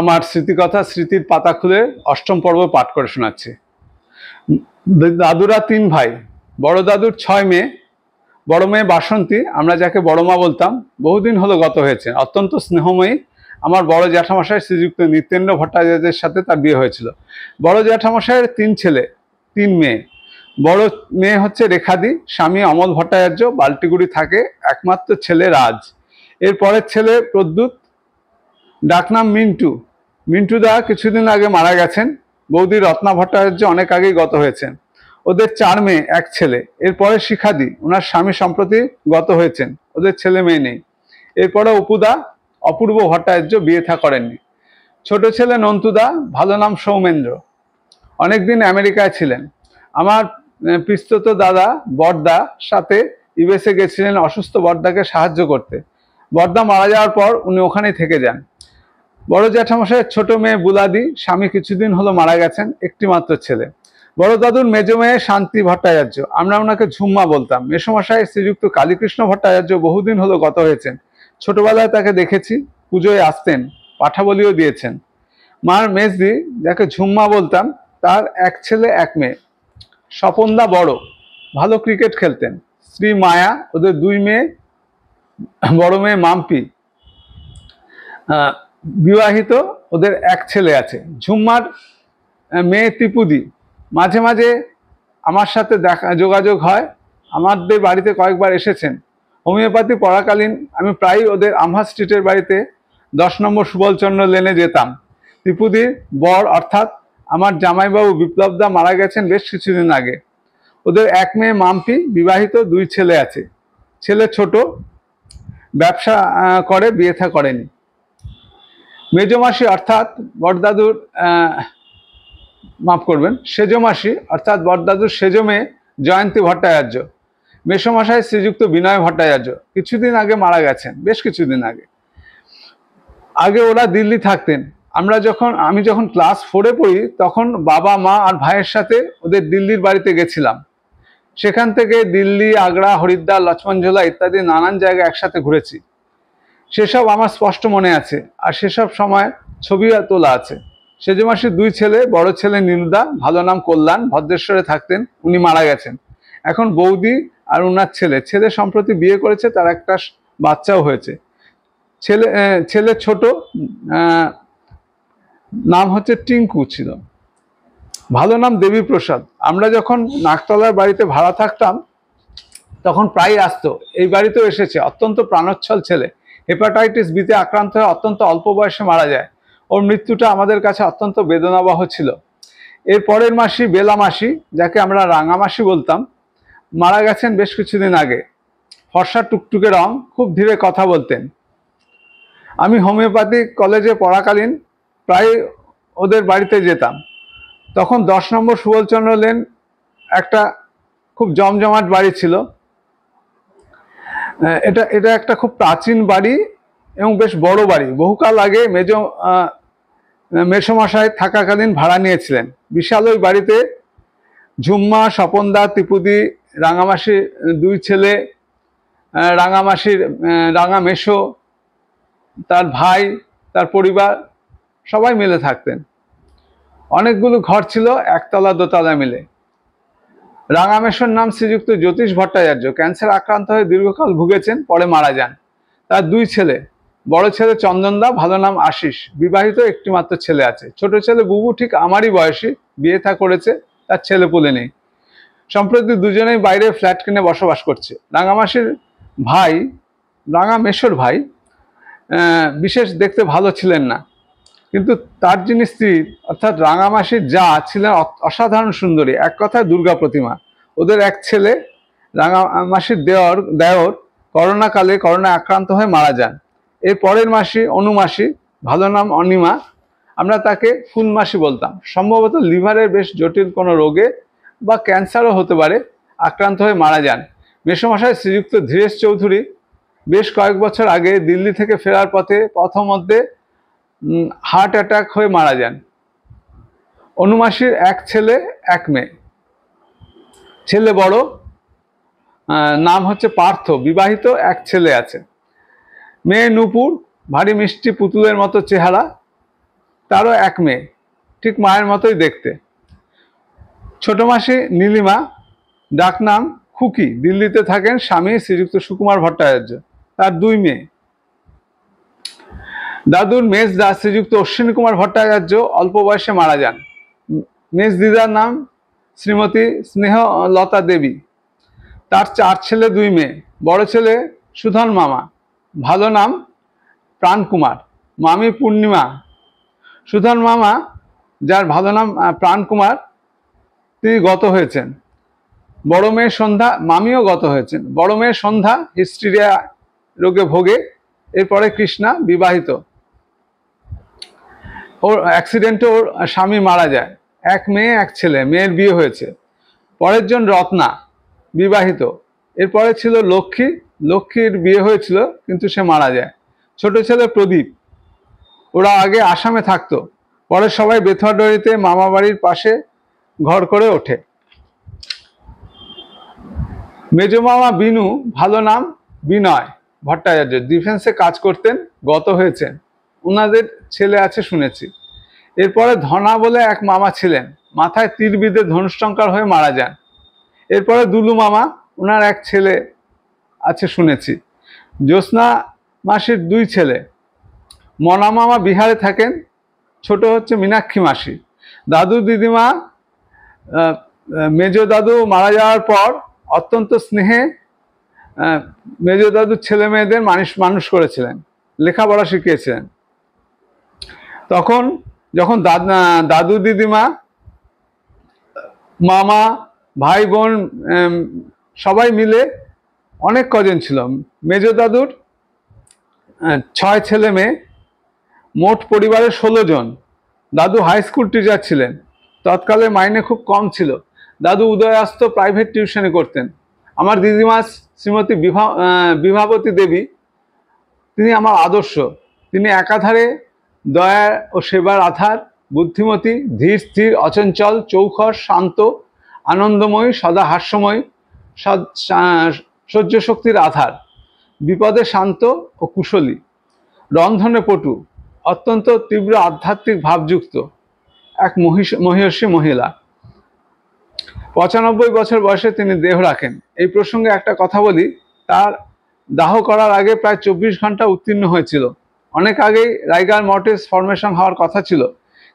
আমার স্মৃতিকথা স্মৃতির পাতা খুলে অষ্টম পর্ব পাঠ করে শোনাচ্ছি দাদুরা তিন ভাই বড় দাদুর ছয় মেয়ে বড় মেয়ে বাসন্তী আমরা যাকে বড় মা বলতাম বহুদিন হলো গত হয়েছে অত্যন্ত স্নেহময়ী আমার বড় জ্যাঠামশাই শ্রীযুক্ত নিত্যেন্দ্র ভট্টাচার্যের সাথে তার বিয়ে হয়েছিল বড় জ্যাঠামশাইয়ের তিন ছেলে তিন মেয়ে বড় মেয়ে হচ্ছে রেখাদি স্বামী অমল ভট্টাচার্য বাল্টিগুড়ি থাকে একমাত্র ছেলে রাজ এরপরের ছেলে প্রদ্যুৎ ডাকনাম মিন্টু মিন্টু দা কিছুদিন আগে মারা গেছেন বৌদি রত্না ভট্টাচার্য অনেক আগেই গত হয়েছেন ওদের চার মেয়ে এক ছেলে এরপরে শিখাদি ওনার স্বামী সম্প্রতি গত হয়েছেন ওদের ছেলে মেয়ে নেই এরপরে অপুদা অপূর্ব ভট্টাচার্য বিয়ে থা করেননি ছোট ছেলে নন্তুদা ভালো নাম সৌমেন্দ্র অনেকদিন আমেরিকায় ছিলেন আমার পিস্তত দাদা বর্দা সাথে ইউএসএ গেছিলেন অসুস্থ বর্দাকে সাহায্য করতে বর্দা মারা যাওয়ার পর উনি ওখানেই থেকে যান বড় জ্যাঠামশাইয়ের ছোট মেয়ে বুলাদি স্বামী কিছুদিন হলো মারা গেছেন একটি মাত্র ছেলে বড় দাদুর মেজো মেয়ে শান্তি ভট্টাচার্য আমরা ওনাকে ঝুম্মা বলতাম মেসমশাই শ্রীযুক্ত কালীকৃষ্ণ ভট্টাচার্য বহুদিন হলো গত হয়েছেন ছোটবেলায় তাকে দেখেছি পুজোয় আসতেন পাঠাবলিও দিয়েছেন মার মেজদি যাকে ঝুম্মা বলতাম তার এক ছেলে এক মেয়ে স্বপনদা বড় ভালো ক্রিকেট খেলতেন শ্রী মায়া ওদের দুই মেয়ে বড় মেয়ে মাম্পি বিবাহিত ওদের এক ছেলে আছে ঝুম্মার মেয়ে ত্রিপুদি মাঝে মাঝে আমার সাথে দেখা যোগাযোগ হয় আমাদের বাড়িতে কয়েকবার এসেছেন হোমিওপ্যাথি পড়াকালীন আমি প্রায়ই ওদের আমহা স্ট্রিটের বাড়িতে দশ নম্বর সুবলচন্দ্র লেনে যেতাম ত্রিপুদির বর অর্থাৎ আমার জামাইবাবু বিপ্লবদা মারা গেছেন বেশ কিছুদিন আগে ওদের এক মেয়ে মাম্পি বিবাহিত দুই ছেলে আছে ছেলে ছোট ব্যবসা করে বিয়ে থা করেনি মেজমাসি অর্থাৎ বড়দাদুর মাফ করবেন সেজমাসি অর্থাৎ বড়দাদুর সেজমে জয়ন্তী ভট্টাচার্য মেষমাসায় শ্রীযুক্ত বিনয় ভট্টাচার্য কিছুদিন আগে মারা গেছেন বেশ কিছুদিন আগে আগে ওরা দিল্লি থাকতেন আমরা যখন আমি যখন ক্লাস ফোরে পড়ি তখন বাবা মা আর ভাইয়ের সাথে ওদের দিল্লির বাড়িতে গেছিলাম সেখান থেকে দিল্লি আগ্রা হরিদ্বার লক্ষ্মণঝোলা ইত্যাদি নানান জায়গায় একসাথে ঘুরেছি সেসব আমার স্পষ্ট মনে আছে আর সেসব সময় ছবি তোলা আছে সেজমাসির দুই ছেলে বড় ছেলে নীলদা ভালো নাম কল্যাণ ভদ্রেশ্বরে থাকতেন উনি মারা গেছেন এখন বৌদি আর উনার ছেলে ছেলে সম্প্রতি বিয়ে করেছে তার একটা বাচ্চাও হয়েছে ছেলে ছেলে ছোট নাম হচ্ছে টিঙ্কু ছিল ভালো নাম দেবীপ্রসাদ আমরা যখন নাকতলার বাড়িতে ভাড়া থাকতাম তখন প্রায় আসতো এই বাড়িতেও এসেছে অত্যন্ত প্রাণচ্ছল ছেলে হেপাটাইটিস বিতে আক্রান্ত হয়ে অত্যন্ত অল্প বয়সে মারা যায় ওর মৃত্যুটা আমাদের কাছে অত্যন্ত বেদনাবহ ছিল এর পরের মাসি বেলা মাসি যাকে আমরা রাঙামাসি বলতাম মারা গেছেন বেশ কিছুদিন আগে ফর্সা টুকটুকে রং খুব ধীরে কথা বলতেন আমি হোমিওপ্যাথি কলেজে পড়াকালীন প্রায় ওদের বাড়িতে যেতাম তখন দশ নম্বর সুবলচন্দ্র লেন একটা খুব জমজমাট বাড়ি ছিল হ্যাঁ, এটা এটা একটা খুব প্রাচীন বাড়ি এবং বেশ বড় বাড়ি বহুকাল আগে মেজ মেসমশায় থাকাকালীন ভাড়া নিয়েছিলেন বিশাল ওই বাড়িতে ঝুম্মা স্বপনদা ত্রিপুদি রাঙামাসির দুই ছেলে রাঙামাসির রাঙা মেশো তার ভাই তার পরিবার সবাই মিলে থাকতেন অনেকগুলো ঘর ছিল একতলা দোতলা মিলে রাঙামেশ্বর নাম শ্রীযুক্ত জ্যোতিষ ভট্টাচার্য ক্যান্সার আক্রান্ত হয়ে দীর্ঘকাল ভুগেছেন পরে মারা যান তার দুই ছেলে বড় ছেলে চন্দনদা ভালো নাম আশিস বিবাহিত একটিমাত্র ছেলে আছে ছোট ছেলে বুবু ঠিক আমারই বয়সী বিয়ে থা করেছে তার ছেলে পুলে নেই সম্প্রতি দুজনেই বাইরে ফ্ল্যাট কিনে বসবাস করছে রাঙামাসির ভাই রাঙামেশ্বর ভাই বিশেষ দেখতে ভালো ছিলেন না কিন্তু তার যিনি স্ত্রী অর্থাৎ রাঙামাসির যা ছিলেন অসাধারণ সুন্দরী এক কথায় দুর্গা প্রতিমা ওদের এক ছেলে রাঙামাসির দেওয়ার দেওর করোনাকালে করোনা আক্রান্ত হয়ে মারা যান এর পরের মাসি অনুমাসি ভালো নাম অনিমা আমরা তাকে ফুলমাসি বলতাম সম্ভবত লিভারের বেশ জটিল কোনো রোগে বা ক্যান্সারও হতে পারে আক্রান্ত হয়ে মারা যান মেসমশায় শ্রীযুক্ত ধীরেশ চৌধুরী বেশ কয়েক বছর আগে দিল্লি থেকে ফেরার পথে প্রথমধ্যে হার্ট অ্যাটাক হয়ে মারা যান অনুমাসীর এক ছেলে এক মেয়ে ছেলে বড় নাম হচ্ছে পার্থ বিবাহিত এক ছেলে আছে মেয়ে নূপুর ভারী মিষ্টি পুতুলের মতো চেহারা তারও এক মেয়ে ঠিক মায়ের মতোই দেখতে ছোট মাসি নীলিমা ডাকনাম খুকি দিল্লিতে থাকেন স্বামী শ্রীযুক্ত সুকুমার ভট্টাচার্য তার দুই মেয়ে দাদুর মেজদা শ্রীযুক্ত অশ্বিন কুমার ভট্টাচার্য অল্প বয়সে মারা যান মেজ দিদার নাম শ্রীমতী স্নেহ লতা দেবী তার চার ছেলে দুই মেয়ে বড় ছেলে সুধন মামা ভালো নাম প্রাণকুমার মামি পূর্ণিমা সুধন মামা যার ভালো নাম প্রাণকুমার তিনি গত হয়েছেন বড় মেয়ে সন্ধ্যা মামিও গত হয়েছেন বড় মেয়ে সন্ধ্যা হিস্টিরিয়া রোগে ভোগে এরপরে কৃষ্ণা বিবাহিত ওর অ্যাক্সিডেন্টে ওর স্বামী মারা যায় এক মেয়ে এক ছেলে মেয়ের বিয়ে হয়েছে পরের জন রত্না বিবাহিত এরপরে ছিল লক্ষ্মী লক্ষ্মীর বিয়ে হয়েছিল কিন্তু সে মারা যায় ছোট ছেলে প্রদীপ ওরা আগে আসামে থাকতো পরে সবাই বেথুয়াডরিতে মামা বাড়ির পাশে ঘর করে ওঠে মেজ মামা বিনু ভালো নাম বিনয় ভট্টাচার্য ডিফেন্সে কাজ করতেন গত হয়েছেন ওনাদের ছেলে আছে শুনেছি এরপরে ধনা বলে এক মামা ছিলেন মাথায় তীর বিঁধে ধনুষ্টঙ্কার হয়ে মারা যান এরপরে দুলু মামা ওনার এক ছেলে আছে শুনেছি জ্যোৎস্না মাসির দুই ছেলে মনা মামা বিহারে থাকেন ছোট হচ্ছে মীনাক্ষী মাসি দাদু দিদিমা মেজ দাদু মারা যাওয়ার পর অত্যন্ত স্নেহে মেজ দাদুর ছেলে মেয়েদের মানুষ মানুষ করেছিলেন লেখাপড়া শিখিয়েছিলেন তখন যখন দাদু দিদিমা মামা ভাই বোন সবাই মিলে অনেক কজন ছিল মেজ দাদুর ছয় ছেলে মেয়ে মোট পরিবারে ষোলো জন দাদু হাই স্কুল টিচার ছিলেন তৎকালে মাইনে খুব কম ছিল দাদু উদয়াস্ত প্রাইভেট টিউশনে করতেন আমার দিদিমা শ্রীমতী বিভা বিভাবতী দেবী তিনি আমার আদর্শ তিনি একাধারে দয়া ও সেবার আধার বুদ্ধিমতী ধীর স্থির অচঞ্চল চৌখর শান্ত আনন্দময় সদা হাস্যময় সহ্য শক্তির আধার বিপদে শান্ত ও কুশলী রন্ধনে পটু অত্যন্ত তীব্র আধ্যাত্মিক ভাবযুক্ত এক মহিষী মহিলা পঁচানব্বই বছর বয়সে তিনি দেহ রাখেন এই প্রসঙ্গে একটা কথা বলি তার দাহ করার আগে প্রায় চব্বিশ ঘন্টা উত্তীর্ণ হয়েছিল অনেক আগেই রাইগার মর্টিস ফর্মেশন হওয়ার কথা ছিল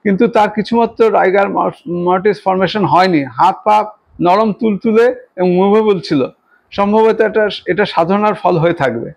কিন্তু তার কিছুমাত্র রাইগার মর্টিস ফর্মেশন হয়নি হাত পা নরম তুলতুলে এবং মুভেবল ছিল সম্ভবত এটা এটা সাধনার ফল হয়ে থাকবে